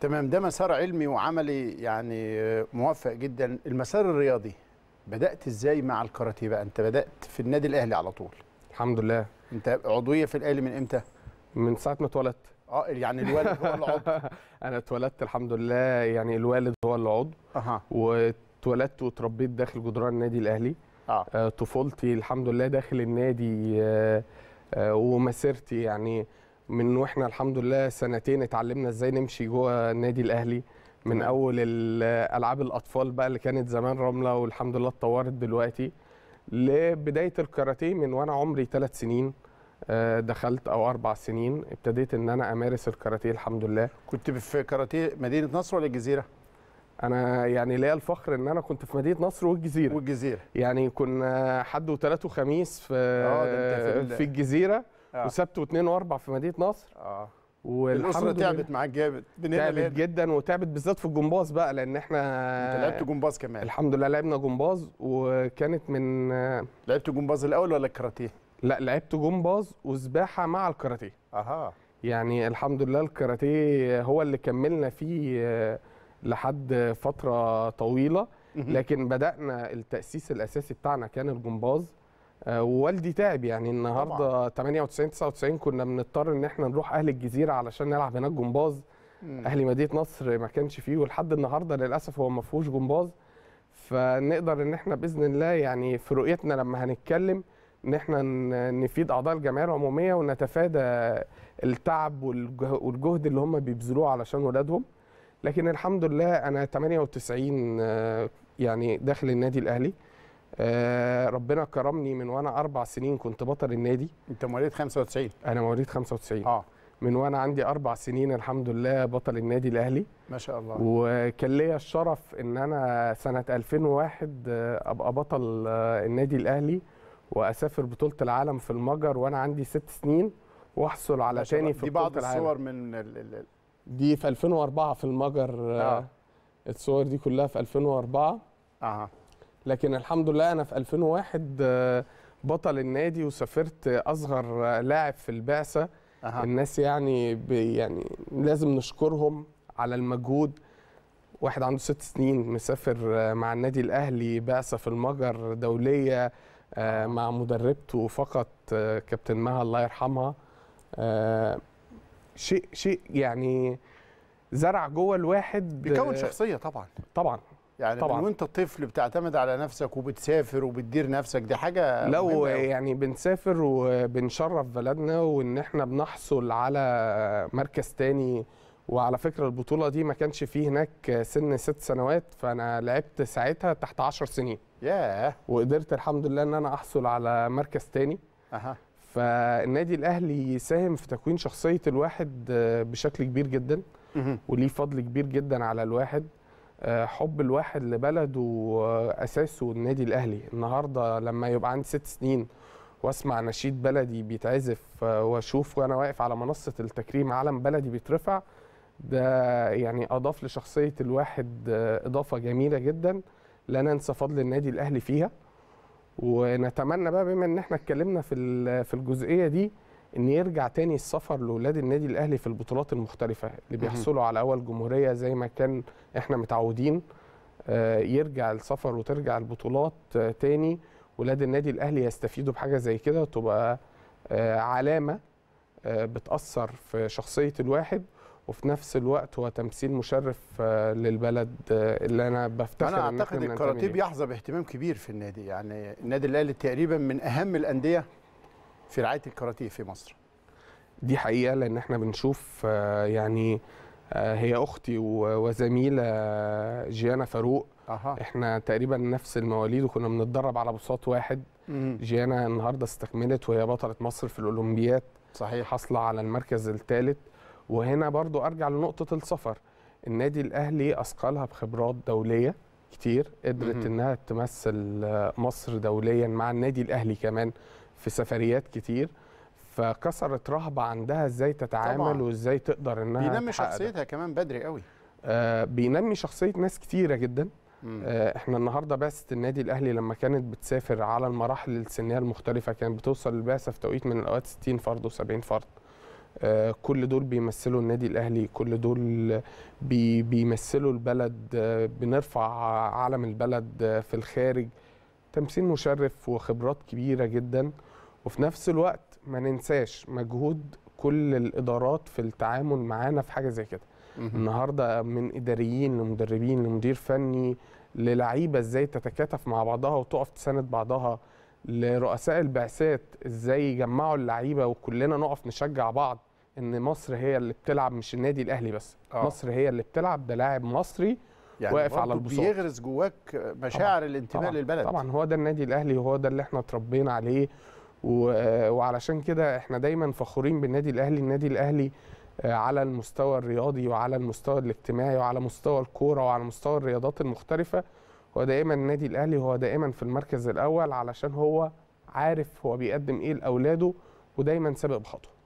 تمام ده مسار علمي وعملي يعني موفق جدا المسار الرياضي بدات ازاي مع الكاراتيه بقى انت بدات في النادي الاهلي على طول الحمد لله انت عضويه في الاهلي من امتى من ساعه ما اتولدت اه يعني الوالد هو العضو انا اتولدت الحمد لله يعني الوالد هو العضو اها واتولدت وتربيت داخل جدران النادي الاهلي آه. آه. طفولتي الحمد لله داخل النادي آه آه ومسيرتي يعني من واحنا الحمد لله سنتين اتعلمنا ازاي نمشي جوه النادي الاهلي من اول العاب الاطفال بقى اللي كانت زمان رمله والحمد لله اتطورت دلوقتي لبدايه الكاراتيه من وانا عمري ثلاث سنين آه، دخلت او اربع سنين ابتديت ان انا امارس الكاراتيه الحمد لله كنت في كاراتيه مدينه نصر ولا الجزيره انا يعني ليا الفخر ان انا كنت في مدينه نصر والجزيره والجزيره يعني كنا حد وثلاث وخميس في آه، في الجزيره آه. وسبت واثنين واربع في مدينه نصر اه الاسره تعبت معاك جامد تعبت جدا وتعبت بالذات في الجمباز بقى لان احنا انت لعبت جمباز كمان الحمد لله لعبنا جمباز وكانت من لعبت جمباز الاول ولا الكاراتيه؟ لا لعبت جمباز وسباحه مع الكاراتيه اها يعني الحمد لله الكاراتيه هو اللي كملنا فيه آه، لحد فتره طويله لكن بدانا التاسيس الاساسي بتاعنا كان الجمباز آه، ووالدي تعب يعني النهارده طبعا. 98 99 كنا بنضطر ان احنا نروح اهل الجزيره علشان نلعب هناك جمباز اهلي مدينه نصر ما كانش فيه ولحد النهارده للاسف هو ما فيهوش جمباز فنقدر ان احنا باذن الله يعني في رؤيتنا لما هنتكلم ان احنا نفيد اعضاء الجمعيه العموميه ونتفادى التعب والجهد اللي هم بيبذلوه علشان ولادهم لكن الحمد لله انا 98 آه، يعني داخل النادي الاهلي آه، ربنا كرمني من وانا اربع سنين كنت بطل النادي انت مواليد 95 انا مواليد 95 اه من وانا عندي اربع سنين الحمد لله بطل النادي الاهلي ما شاء الله وكان ليا الشرف ان انا سنه 2001 آه، ابقى بطل آه، النادي الاهلي واسافر بطوله العالم في المجر وانا عندي ست سنين واحصل على تاني في دي بعض الصور من ال ال دي في 2004 في المجر آه،, آه. الصور دي كلها في 2004 اه لكن الحمد لله انا في 2001 آه، بطل النادي وسافرت اصغر لاعب في البعثه أه. الناس يعني يعني لازم نشكرهم على المجهود واحد عنده ست سنين مسافر آه، مع النادي الاهلي بعثه في المجر دوليه آه، مع مدربته فقط كابتن مها الله يرحمها شيء شيء يعني زرع جوه الواحد بيكون شخصيه طبعا طبعا يعني طبعا وانت طفل بتعتمد على نفسك وبتسافر وبتدير نفسك دي حاجه لو يعني بنسافر وبنشرف بلدنا وان احنا بنحصل على مركز تاني وعلى فكره البطوله دي ما كانش فيه هناك سن ست سنوات فانا لعبت ساعتها تحت 10 سنين ياه yeah. وقدرت الحمد لله ان انا احصل على مركز تاني اها فالنادي الاهلي يساهم في تكوين شخصيه الواحد بشكل كبير جدا وليه فضل كبير جدا على الواحد آه، حب الواحد لبلده اساسه النادي الاهلي النهارده لما يبقى عندي ست سنين واسمع نشيد بلدي بيتعزف آه، واشوف وانا واقف على منصه التكريم علم بلدي بيترفع ده يعني اضاف لشخصيه الواحد آه، اضافه جميله جدا لا ننسى فضل النادي الاهلي فيها ونتمنى بقى بما ان احنا اتكلمنا في في الجزئيه دي ان يرجع تاني السفر لاولاد النادي الاهلي في البطولات المختلفه اللي بيحصلوا على اول جمهوريه زي ما كان احنا متعودين آه، يرجع السفر وترجع البطولات آه، تاني ولاد النادي الاهلي يستفيدوا بحاجه زي كده وتبقى آه، علامه بتاثر في شخصيه الواحد وفي نفس الوقت هو تمثيل مشرف للبلد اللي انا بفتخر انا اعتقد الكاراتيه بيحظى باهتمام كبير في النادي يعني النادي الاهلي تقريبا من اهم الانديه في رعايه الكاراتيه في مصر دي حقيقه لان احنا بنشوف آه، يعني آه، هي اختي وزميله آه، جيانا فاروق أها. احنا تقريبا نفس المواليد وكنا بنتدرب على بساط واحد مم. جيانا النهارده استكملت وهي بطله مصر في الاولمبياد صحيح حاصله على المركز الثالث وهنا برضو ارجع لنقطه السفر النادي الاهلي اثقلها بخبرات دوليه كتير قدرت مم. انها تمثل مصر دوليا مع النادي الاهلي كمان في سفريات كتير فكسرت رهبه عندها ازاي تتعامل طبعًا. وازاي تقدر انها بينمي شخصيتها كمان بدري قوي آه بينمي شخصيه ناس كتيره جدا آه احنا النهارده بعثه النادي الاهلي لما كانت بتسافر على المراحل السنيه المختلفه كانت بتوصل للبعثه في توقيت من الاوقات 60 فرد و70 فرد آه كل دول بيمثلوا النادي الاهلي كل دول بي بيمثلوا البلد آه بنرفع علم البلد آه في الخارج تمثيل مشرف وخبرات كبيره جدا وفي نفس الوقت ما ننساش مجهود كل الادارات في التعامل معانا في حاجه زي كده النهارده من اداريين لمدربين لمدير فني للعيبه ازاي تتكاتف مع بعضها وتقف تساند بعضها لرؤساء البعثات ازاي يجمعوا اللعيبه وكلنا نقف نشجع بعض ان مصر هي اللي بتلعب مش النادي الاهلي بس آه. مصر هي اللي بتلعب ده لاعب مصري يعني واقف على البساط بيغرس جواك مشاعر طبعًا. الانتماء طبعًا. للبلد طبعا هو ده النادي الاهلي وهو ده اللي احنا اتربينا عليه وعلشان كده احنا دايما فخورين بالنادي الاهلي النادي الاهلي آه، على المستوى الرياضي وعلى المستوى الاجتماعي وعلى مستوى الكوره وعلى مستوى الرياضات المختلفه هو دائما النادي الاهلي هو دائما في المركز الاول علشان هو عارف هو بيقدم ايه لاولاده ودايما سابق بخطوه